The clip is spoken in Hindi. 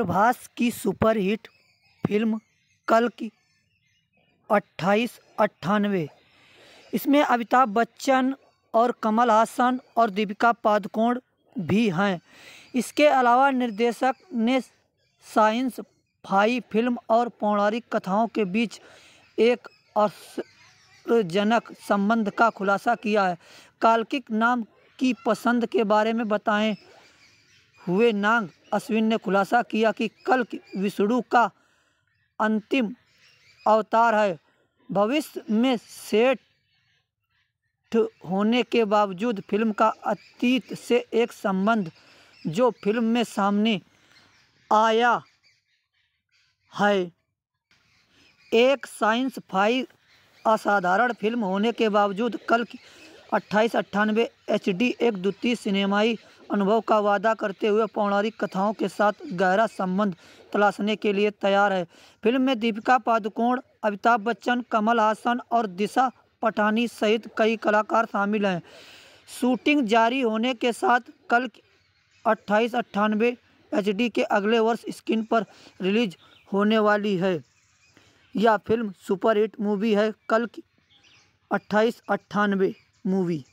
प्रभास की सुपरहिट फिल्म की अट्ठाईस अट्ठानवे इसमें अमिताभ बच्चन और कमल हासन और दीपिका पादुकोण भी हैं इसके अलावा निर्देशक ने साइंस फाई फिल्म और पौराणिक कथाओं के बीच एक जनक संबंध का खुलासा किया है काल्किक नाम की पसंद के बारे में बताएं हुए नांग अश्विन ने खुलासा किया कि कल विष्णु का अंतिम अवतार है भविष्य में सेठ होने के बावजूद फिल्म का अतीत से एक संबंध जो फिल्म में सामने आया है एक साइंस फाई असाधारण फिल्म होने के बावजूद कल की अट्ठाईस अट्ठानवे एच डी एक द्वितीय सिनेमाई अनुभव का वादा करते हुए पौराणिक कथाओं के साथ गहरा संबंध तलाशने के लिए तैयार है फिल्म में दीपिका पादुकोण अमिताभ बच्चन कमल हासन और दिशा पठानी सहित कई कलाकार शामिल हैं शूटिंग जारी होने के साथ कल अट्ठाईस अट्ठानवे एच के अगले वर्ष स्क्रीन पर रिलीज होने वाली है यह फिल्म सुपरहिट मूवी है कल की अट्ठाईस अट्ठानवे मूवी